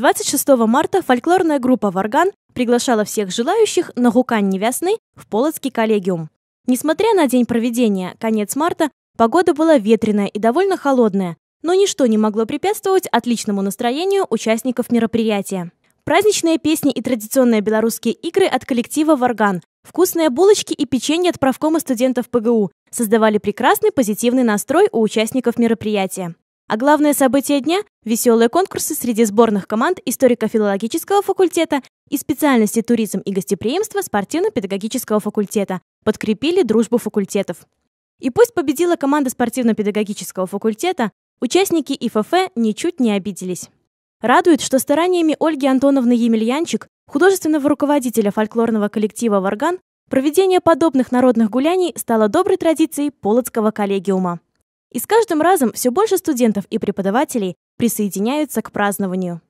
26 марта фольклорная группа «Варган» приглашала всех желающих на гукань весны в Полоцкий коллегиум. Несмотря на день проведения, конец марта, погода была ветреная и довольно холодная, но ничто не могло препятствовать отличному настроению участников мероприятия. Праздничные песни и традиционные белорусские игры от коллектива «Варган», вкусные булочки и печенье от правкома студентов ПГУ создавали прекрасный позитивный настрой у участников мероприятия. А главное событие дня – веселые конкурсы среди сборных команд историко-филологического факультета и специальности туризм и гостеприимство спортивно-педагогического факультета подкрепили дружбу факультетов. И пусть победила команда спортивно-педагогического факультета, участники ИФФ ничуть не обиделись. Радует, что стараниями Ольги Антоновны Емельянчик, художественного руководителя фольклорного коллектива «Варган», проведение подобных народных гуляний стало доброй традицией Полоцкого коллегиума. И с каждым разом все больше студентов и преподавателей присоединяются к празднованию.